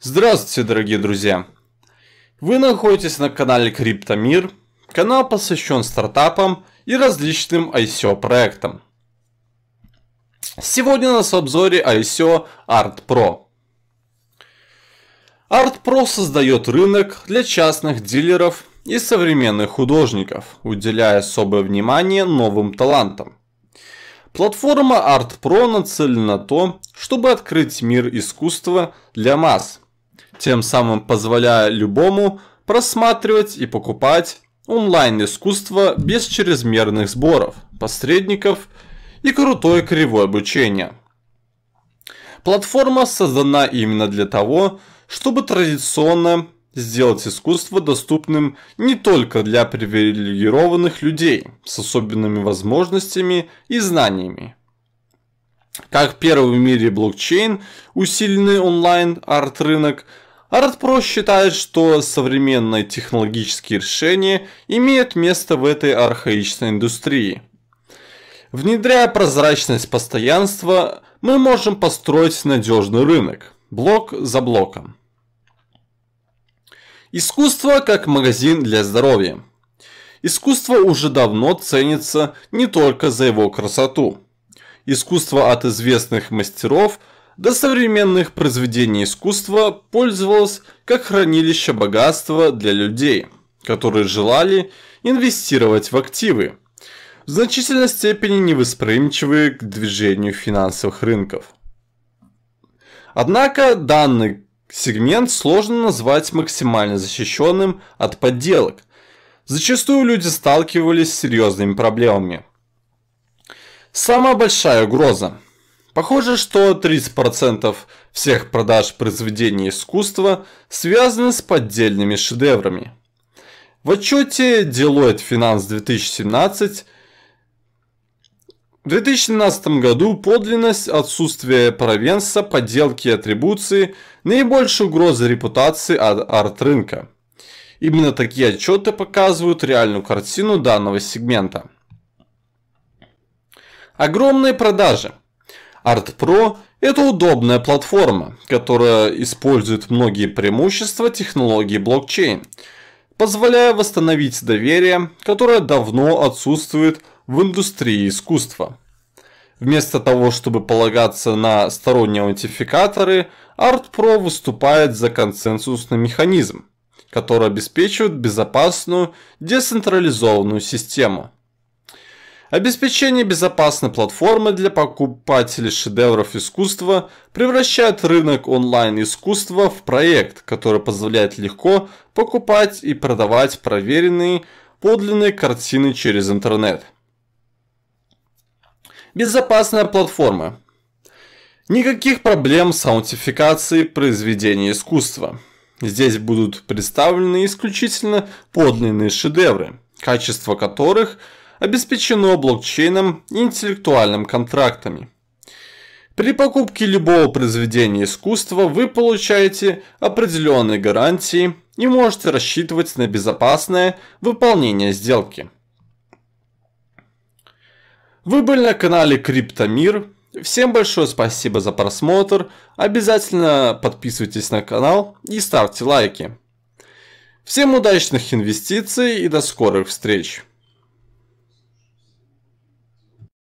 Здравствуйте, дорогие друзья! Вы находитесь на канале Криптомир. Канал посвящен стартапам и различным ICO проектам. Сегодня у нас в обзоре ICO Art Pro. Art Pro создает рынок для частных дилеров и современных художников, уделяя особое внимание новым талантам. Платформа ArtPro нацелена на то, чтобы открыть мир искусства для масс, тем самым позволяя любому просматривать и покупать онлайн-искусство без чрезмерных сборов, посредников и крутой кривой обучения. Платформа создана именно для того, чтобы традиционно сделать искусство доступным не только для привилегированных людей с особенными возможностями и знаниями. Как первый в мире блокчейн, усиленный онлайн-арт-рынок, ArtPro считает, что современные технологические решения имеют место в этой архаичной индустрии. Внедряя прозрачность постоянства, мы можем построить надежный рынок, блок за блоком. Искусство как магазин для здоровья. Искусство уже давно ценится не только за его красоту. Искусство от известных мастеров до современных произведений искусства пользовалось как хранилище богатства для людей, которые желали инвестировать в активы, в значительной степени невосприимчивые к движению финансовых рынков. Однако данный Сегмент сложно назвать максимально защищенным от подделок. Зачастую люди сталкивались с серьезными проблемами. Самая большая угроза. Похоже, что 30% всех продаж произведений искусства связаны с поддельными шедеврами. В отчете Deloitte Finance 2017 в 2017 году подлинность, отсутствие провенства, подделки и атрибуции – наибольшая угроза репутации от арт-рынка. Именно такие отчеты показывают реальную картину данного сегмента. Огромные продажи. ArtPro – это удобная платформа, которая использует многие преимущества технологии блокчейн, позволяя восстановить доверие, которое давно отсутствует – в индустрии искусства. Вместо того, чтобы полагаться на сторонние аутентификаторы, ArtPro выступает за консенсусный механизм, который обеспечивает безопасную децентрализованную систему. Обеспечение безопасной платформы для покупателей шедевров искусства превращает рынок онлайн-искусства в проект, который позволяет легко покупать и продавать проверенные подлинные картины через интернет. Безопасная платформа. Никаких проблем с аутентификацией произведения искусства. Здесь будут представлены исключительно подлинные шедевры, качество которых обеспечено блокчейном и интеллектуальными контрактами. При покупке любого произведения искусства вы получаете определенные гарантии и можете рассчитывать на безопасное выполнение сделки. Вы были на канале Криптомир. Всем большое спасибо за просмотр. Обязательно подписывайтесь на канал и ставьте лайки. Всем удачных инвестиций и до скорых встреч!